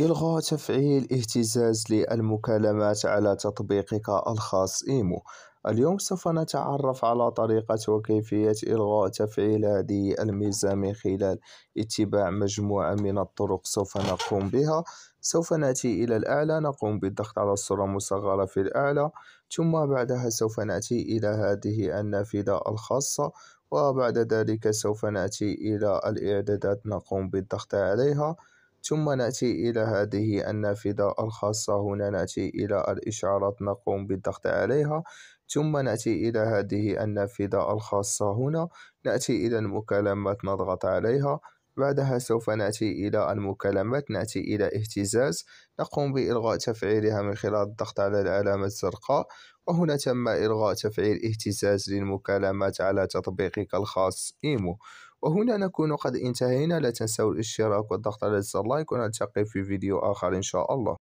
إلغاء تفعيل اهتزاز للمكالمات على تطبيقك الخاص إيمو اليوم سوف نتعرف على طريقة وكيفية إلغاء تفعيل هذه الميزة من خلال اتباع مجموعة من الطرق سوف نقوم بها سوف نأتي إلى الأعلى نقوم بالضغط على الصورة المصغرة في الأعلى ثم بعدها سوف نأتي إلى هذه النافذة الخاصة وبعد ذلك سوف نأتي إلى الإعدادات نقوم بالضغط عليها ثم نأتي إلى هذه النافذة الخاصة هنا نأتي إلى الإشعارات نقوم بالضغط عليها ثم نأتي إلى هذه النافذة الخاصة هنا نأتي إلى المكالمات نضغط عليها بعدها سوف نأتي إلى المكالمات نأتي إلى اهتزاز نقوم بإلغاء تفعيلها من خلال الضغط على العلامة الزرقاء وهنا تم إلغاء تفعيل اهتزاز للمكالمات على تطبيقك الخاص إيمو وهنا نكون قد انتهينا لا تنسوا الاشتراك والضغط على زر اللايك ونلتقي في فيديو آخر إن شاء الله